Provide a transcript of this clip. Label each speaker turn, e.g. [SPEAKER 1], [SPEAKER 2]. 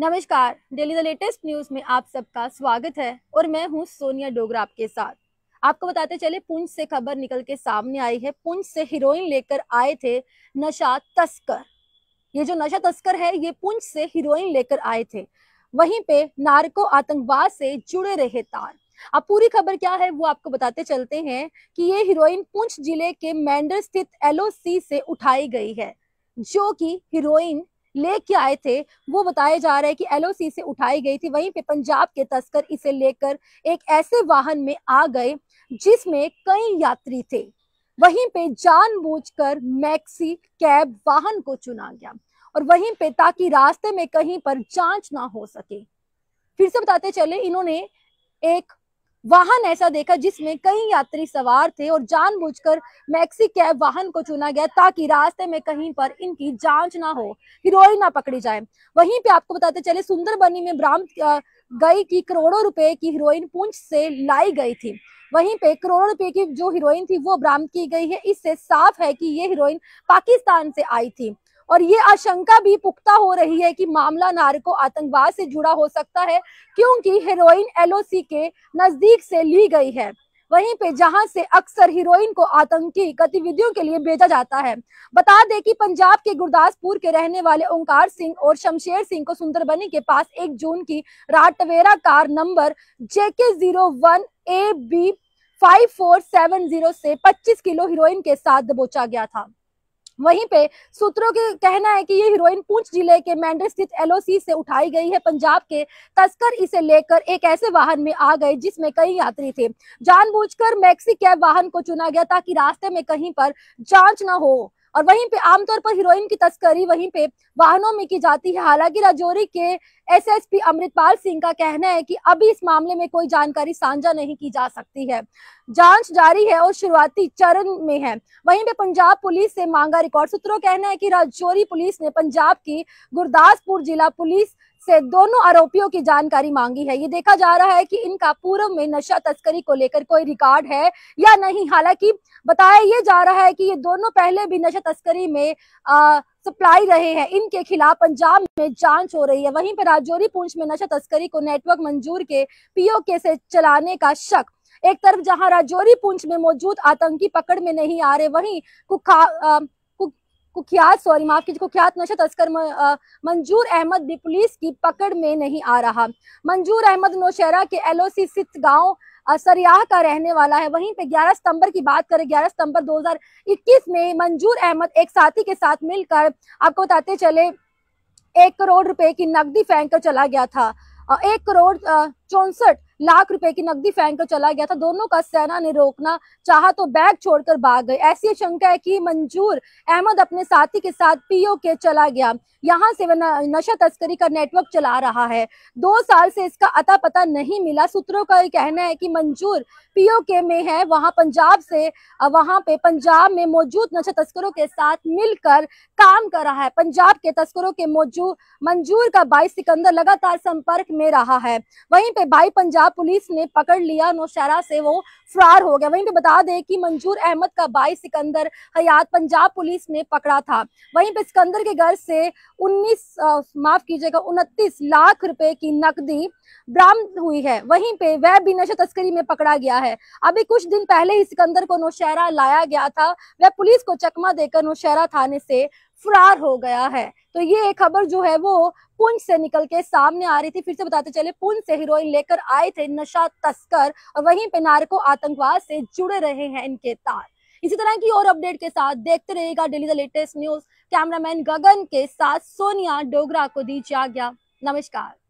[SPEAKER 1] नमस्कार daily the latest news में आप सबका स्वागत है और मैं हूं सोनिया डोगरा आपके साथ आपको बताते चले पुंछ से खबर निकल के सामने आई है पुंछ से हीरोइन लेकर आए थे नशा तस्कर ये जो नशा तस्कर है ये पुंछ से हीरोइन लेकर आए थे वहीं पे नारको आतंकवाद से जुड़े रहे तार अब पूरी खबर क्या है वो आपको बताते चलते हैं कि ये हीरोइन पुंछ जिले के मैंडर स्थित एलओसी से उठाई गई है जो कि हीरोइन लेके आए थे वो बताया जा रहा है कि एलओसी से उठाई गई थी वहीं पे पंजाब के तस्कर इसे लेकर एक ऐसे वाहन में आ गए जिसमें कई यात्री थे वहीं पे जानबूझकर मैक्सी कैब वाहन को चुना गया और वहीं पे ताकि रास्ते में कहीं पर जांच ना हो सके फिर से बताते चले इन्होंने एक वाहन ऐसा देखा जिसमें कई यात्री सवार थे और जानबूझकर मैक्सी कैब वाहन को चुना गया ताकि रास्ते में कहीं पर इनकी जांच ना हो हीरोइन ना पकड़ी जाए वहीं पे आपको बताते चले सुंदरबनी में ब्राह्मण गई की करोड़ों रुपए की हीरोइन पूंछ से लाई गई थी वहीं पे करोड़ों रुपए की जो हीरोइन थी वो बरामद की गई है इससे साफ है कि ये हीरोइन पाकिस्तान से आई थी और ये आशंका भी पुख्ता हो रही है कि मामला नारको आतंकवाद से जुड़ा हो सकता है क्योंकि हीरोइन एलओसी के नजदीक से ली गई है वहीं पे जहां से अक्सर हीरोइन को आतंकी गतिविधियों के लिए भेजा जाता है बता दें कि पंजाब के गुरदासपुर के रहने वाले ओंकार सिंह और शमशेर सिंह को सुंदरबनी के पास एक जून की रात Tavera car number JK zero one A B five four seven zero से पच्चीस किलो हीरोइन के साथ दबोचा गया था वहीं पे सूत्रों के कहना है कि ये हीरोइन पूंछ जिले के मैंडर स्थित एलओसी से उठाई गई है पंजाब के तस्कर इसे लेकर एक ऐसे वाहन में आ गए जिसमें कई यात्री थे जानबूझकर मैक्सी कैब वाहन को चुना गया ताकि रास्ते में कहीं पर जांच न हो और वहीं पे आमतौर पर हीरोइन की तस्करी वहीं पे वाहनों में की जाती है हालांकि राजौरी के एसएसपी अमृतपाल सिंह का कहना है कि अभी इस मामले में कोई जानकारी साझा नहीं की जा सकती है जांच जारी है और शुरुआती चरण में है वहीं पे पंजाब पुलिस से मांगा रिकॉर्ड सूत्रों कहना है कि राजौरी पुलिस ने पंजाब की गुरदासपुर जिला पुलिस से दोनों आरोपियों की जानकारी मांगी है ये देखा जा रहा है कि इनका पूर्व में नशा तस्करी को लेकर कोई रिकॉर्ड है या नहीं हालांकि बताया ये जा रहा है कि ये दोनों पहले भी नशा तस्करी में आ, सप्लाई रहे हैं इनके खिलाफ पंजाब में जांच हो रही है वहीं पर राजौरी पूंछ में नशा तस्करी को नेटवर्क मंजूर के पीओके से चलाने का शक एक तरफ जहां राजौरी पूंछ में मौजूद आतंकी पकड़ में नहीं आ रहे वहीं कुखा कुख्यात सॉरी माफ कीजिए कुख्यात नशा तस्कर मंजूर अहमद भी पुलिस की पकड़ में नहीं आ रहा मंजूर अहमद नौशहरा के एलओसी ओ गांव सरियाह का रहने वाला है वहीं पे 11 सितंबर की बात करें 11 सितंबर 2021 में मंजूर अहमद एक साथी के साथ मिलकर आपको बताते चले एक करोड़ रुपए की नकदी फेंक कर चला गया था एक करोड़ चौसठ लाख रुपए की नकदी फेंक कर चला गया था दोनों का सेना ने रोकना चाहा तो बैग छोड़कर भाग गए ऐसी शंका है कि मंजूर अहमद अपने साथी के साथ पीओ के चला गया यहाँ से वह नशा तस्करी का नेटवर्क चला रहा है दो साल से इसका अता पता नहीं मिला सूत्रों का कहना है कि मंजूर पीओ के में है वहां पंजाब से वहां पे पंजाब में मौजूद नशा तस्करों के साथ मिलकर काम कर रहा है पंजाब के तस्करों के मौजूद मंजूर का भाई सिकंदर लगातार संपर्क में रहा है वहीं पे भाई पंजाब पुलिस ने पकड़ लिया नौशहरा से वो फरार हो गया वहीं पे बता दें कि मंजूर अहमद का भाई सिकंदर हयात पंजाब पुलिस ने पकड़ा था वहीं पे सिकंदर के घर से 19 माफ कीजिएगा उनतीस लाख रुपए की नकदी बरामद हुई है वहीं पे वह भी नशा तस्करी में पकड़ा गया है अभी कुछ दिन पहले ही सिकंदर को नौशहरा लाया गया था वह पुलिस को चकमा देकर नौशहरा थाने से फरार हो गया है तो ये खबर जो है वो पुंछ से निकल के सामने आ रही थी फिर से बताते चले पुंछ से हीरोइन लेकर आए थे नशा तस्कर और वहीं पे नारको आतंकवाद से जुड़े रहे हैं इनके तार इसी तरह की और अपडेट के साथ देखते रहेगा daily the latest news cameraman Gagan के साथ सोनिया डोगरा को दीजिए आज्ञा नमस्कार